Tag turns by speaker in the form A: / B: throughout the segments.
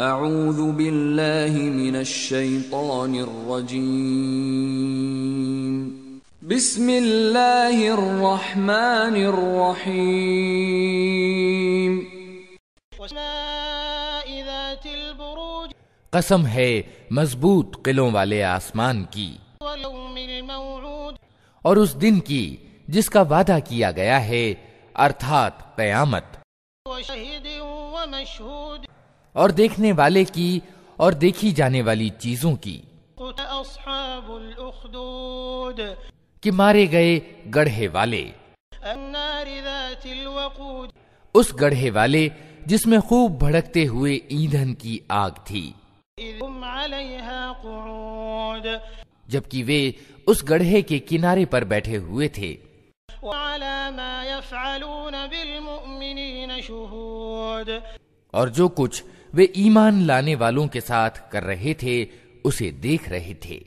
A: أعوذ بالله من الشيطان الرجيم بسم الله الرحمن الرحيم قسم ہے مضبوط قلوں والے آسمان کی اور اس دن کی جس کا وعدہ کیا گیا ہے ارتھات قیامت اور دیکھنے والے کی اور دیکھی جانے والی چیزوں کی کہ مارے گئے گڑھے والے اس گڑھے والے جس میں خوب بھڑکتے ہوئے ایندھن کی آگ تھی جبکہ وہ اس گڑھے کے کنارے پر بیٹھے ہوئے تھے اور جو کچھ وہ ایمان لانے والوں کے ساتھ کر رہے تھے اسے دیکھ رہے تھے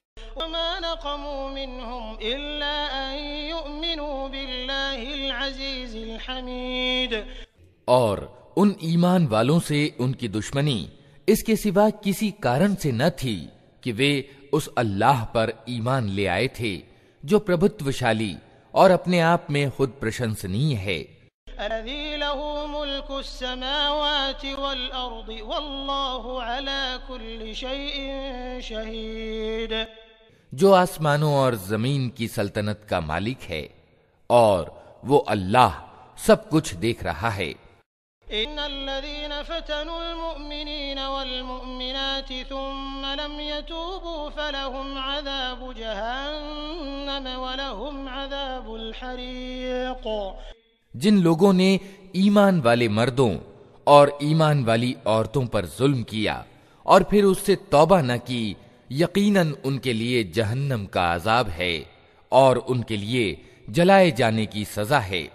A: اور ان ایمان والوں سے ان کی دشمنی اس کے سوا کسی کارن سے نہ تھی کہ وہ اس اللہ پر ایمان لے آئے تھے جو پربتو اور اپنے آپ میں خود پرشنسنی ہے
B: الذي له ملك السماوات والأرض والله على كل شيء شهيد
A: جو آسمانوں اور زمین کی سلطنت کا مالک ہے اور وہ اللہ سب کچھ دیکھ رہا ہے إن الذين فتنوا المؤمنين
B: والمؤمنات ثم لم يتوبوا فلهم عذاب جهنم ولهم عذاب الحريق
A: جن لوگوں نے ایمان والے مردوں اور ایمان والی عورتوں پر ظلم کیا اور پھر اس سے توبہ نہ کی یقیناً ان کے لیے جہنم کا عذاب ہے اور ان کے لیے جلائے جانے کی سزا ہے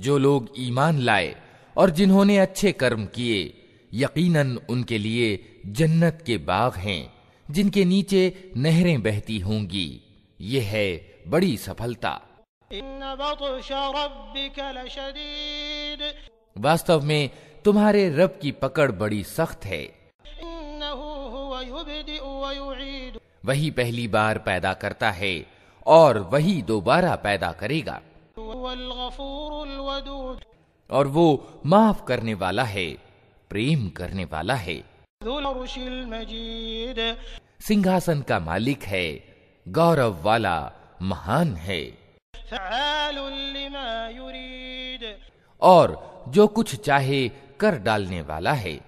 A: جو لوگ ایمان لائے اور جنہوں نے اچھے کرم کیے یقیناً ان کے لیے جنت کے باغ ہیں جن کے نیچے نہریں بہتی ہوں گی یہ ہے بڑی سفلتا واستو میں تمہارے رب کی پکڑ بڑی سخت ہے وہی پہلی بار پیدا کرتا ہے اور وہی دوبارہ پیدا کرے گا اور وہ معاف کرنے والا ہے پریم کرنے والا ہے سنگھاسن کا مالک ہے گورو والا مہان ہے اور جو کچھ چاہے کر ڈالنے والا ہے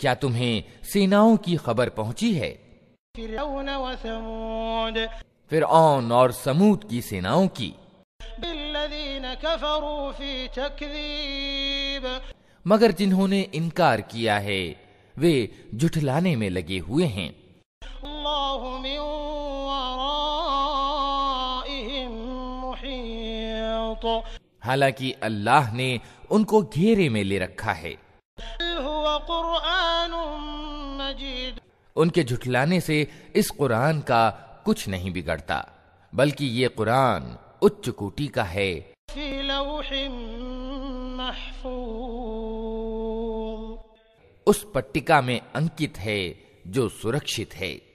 A: کیا تمہیں سیناؤں کی خبر پہنچی ہے فرعون اور سمود کی سیناؤں کی مگر جنہوں نے انکار کیا ہے وہ جھٹلانے میں لگے ہوئے ہیں اللہ من
B: محیط
A: حالانکہ اللہ نے ان کو گھیرے میں لے رکھا ہے
B: قرآن
A: ان کے جھٹلانے سے اس قرآن کا کچھ نہیں بگڑتا بلکہ یہ قرآن کوٹی کا ہے
B: لوح محفوظ
A: اس پٹکا میں انکت ہے جو سرکشت ہے